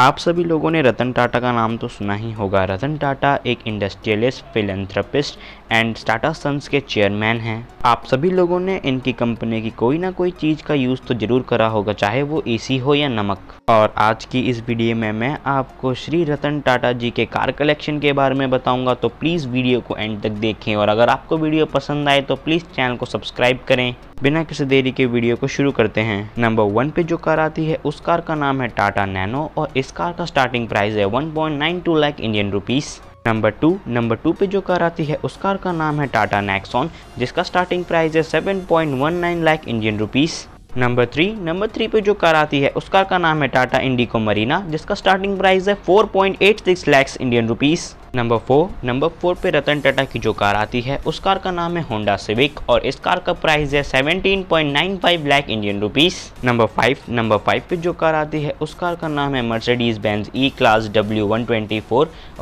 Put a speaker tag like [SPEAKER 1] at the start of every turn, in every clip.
[SPEAKER 1] आप सभी लोगों ने रतन टाटा का नाम तो सुना ही होगा रतन टाटा एक industrialist philanthropist and Tata Sons के चेयरमैन हैं आप सभी लोगों ने इनकी कंपनी की कोई ना कोई चीज़ का यूज़ तो ज़रूर करा होगा चाहे वो एसी हो या नमक और आज की इस वीडियो में मैं आपको श्री रतन टाटा जी के कार कलेक्शन के बारे में बताऊंगा तो प्लीज़ वीडियो को एंड तक देखें और अगर आपको वीडियो पसंद आए तो प्लीज़ चैनल को सब्सक्राइब करें बिना किसी देरी के वीडियो को शुरू करते हैं नंबर वन पे जो कार आती है उस कार का नाम है टाटा नैनो और इस कार का स्टार्टिंग प्राइस है 1.92 lakh Indian rupees number two number two पे जो कार आती है उस कार का नाम है टाटा नेक्सॉन जिसका स्टार्टिंग प्राइस है 7.19 lakh Indian rupees number three number three पे जो कार आती है उस कार का नाम है टाटा इंडिको मरीना जिसका स्टार्टिंग प्राइस है 4.86 lakhs Indian rupees number four number four पे रतन टाटा की जो कार आती है उस कार का नाम है होंडा सिविक और इस कार का प्राइस है 17.95 lakh Indian rupees number five number five पे जो कार आती है उस कार का नाम है Mercedes Benz E class W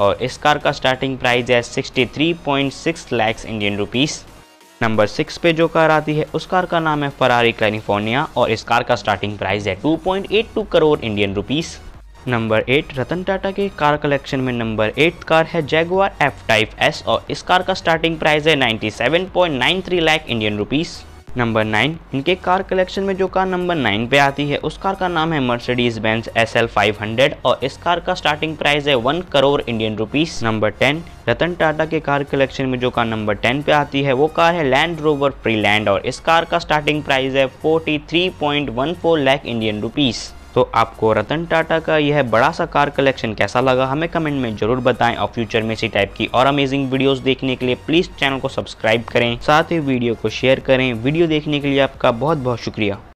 [SPEAKER 1] और इस कार का स्टार्टिंग प्राइस है 63.6 lakh Indian rupees number six पे जो कार आती है उस कार का नाम है फरारी कैलिफोर्निया और इस कार का स्टार्टिंग प्राइस है 2.82 crore Indian rupees number eight Ratan Tata के कार कलेक्शन में नंबर एट कार है जैगुआर एफ टाइप एस और इस कार का स्टार्टिंग प्राइस है 97.93 lakh Indian rupees number nine इनके कार कलेक्शन में जो कार नंबर नाइन पे आती है उस कार का नाम है Mercedes Benz S L five hundred और इस कार का स्टार्टिंग प्राइस है one crore Indian rupees number ten Ratan Tata के कार कलेक्शन में जो कार नंबर टेन पे आती है वो कार है लैंड रोवर फ्री लैंड और इस कार का स्टार्टिंग प्राइस है forty three point one four lakh Indian rupees तो आपको रतन टाटा का यह बड़ा सा कार कलेक्शन कैसा लगा हमें कमेंट में जरूर बताएं और फ्यूचर में इसी टाइप की और अमेजिंग वीडियोस देखने के लिए प्लीज़ चैनल को सब्सक्राइब करें साथ ही वीडियो को शेयर करें वीडियो देखने के लिए आपका बहुत बहुत शुक्रिया